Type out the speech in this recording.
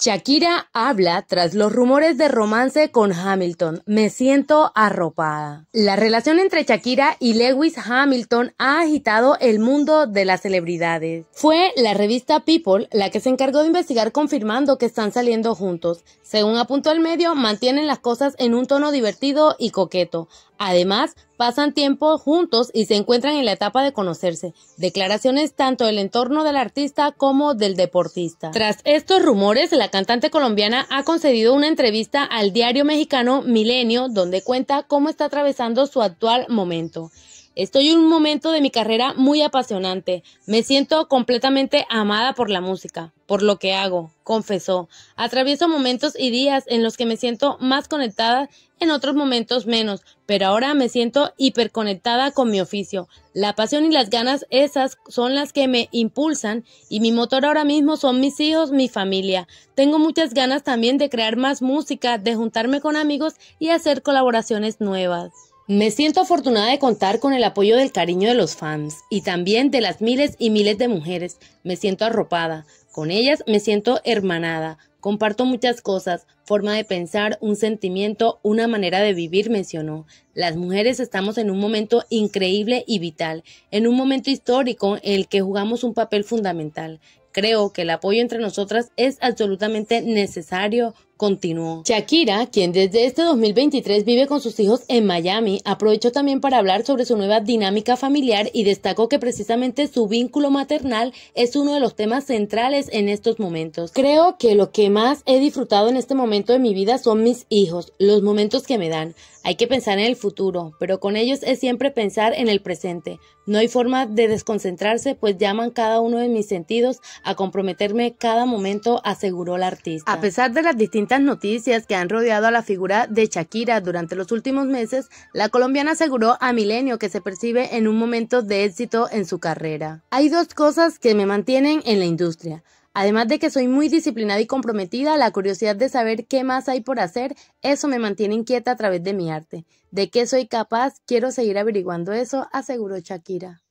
Shakira habla tras los rumores de romance con Hamilton. Me siento arropada. La relación entre Shakira y Lewis Hamilton ha agitado el mundo de las celebridades. Fue la revista People la que se encargó de investigar confirmando que están saliendo juntos. Según apuntó el medio, mantienen las cosas en un tono divertido y coqueto. Además, pasan tiempo juntos y se encuentran en la etapa de conocerse. Declaraciones tanto del entorno del artista como del deportista. Tras estos rumores, la cantante colombiana ha concedido una entrevista al diario mexicano Milenio, donde cuenta cómo está atravesando su actual momento. Estoy en un momento de mi carrera muy apasionante. Me siento completamente amada por la música, por lo que hago, confesó. Atravieso momentos y días en los que me siento más conectada, en otros momentos menos, pero ahora me siento hiperconectada con mi oficio. La pasión y las ganas esas son las que me impulsan y mi motor ahora mismo son mis hijos, mi familia. Tengo muchas ganas también de crear más música, de juntarme con amigos y hacer colaboraciones nuevas. Me siento afortunada de contar con el apoyo del cariño de los fans y también de las miles y miles de mujeres. Me siento arropada, con ellas me siento hermanada, comparto muchas cosas, forma de pensar, un sentimiento, una manera de vivir, mencionó. Las mujeres estamos en un momento increíble y vital, en un momento histórico en el que jugamos un papel fundamental. Creo que el apoyo entre nosotras es absolutamente necesario, continuó. Shakira, quien desde este 2023 vive con sus hijos en Miami, aprovechó también para hablar sobre su nueva dinámica familiar y destacó que precisamente su vínculo maternal es uno de los temas centrales en estos momentos. Creo que lo que más he disfrutado en este momento de mi vida son mis hijos, los momentos que me dan. Hay que pensar en el futuro, pero con ellos es siempre pensar en el presente. No hay forma de desconcentrarse, pues llaman cada uno de mis sentidos a comprometerme cada momento, aseguró la artista. A pesar de las distintas noticias que han rodeado a la figura de Shakira durante los últimos meses, la colombiana aseguró a Milenio que se percibe en un momento de éxito en su carrera. Hay dos cosas que me mantienen en la industria. Además de que soy muy disciplinada y comprometida, la curiosidad de saber qué más hay por hacer, eso me mantiene inquieta a través de mi arte. De qué soy capaz, quiero seguir averiguando eso, aseguró Shakira.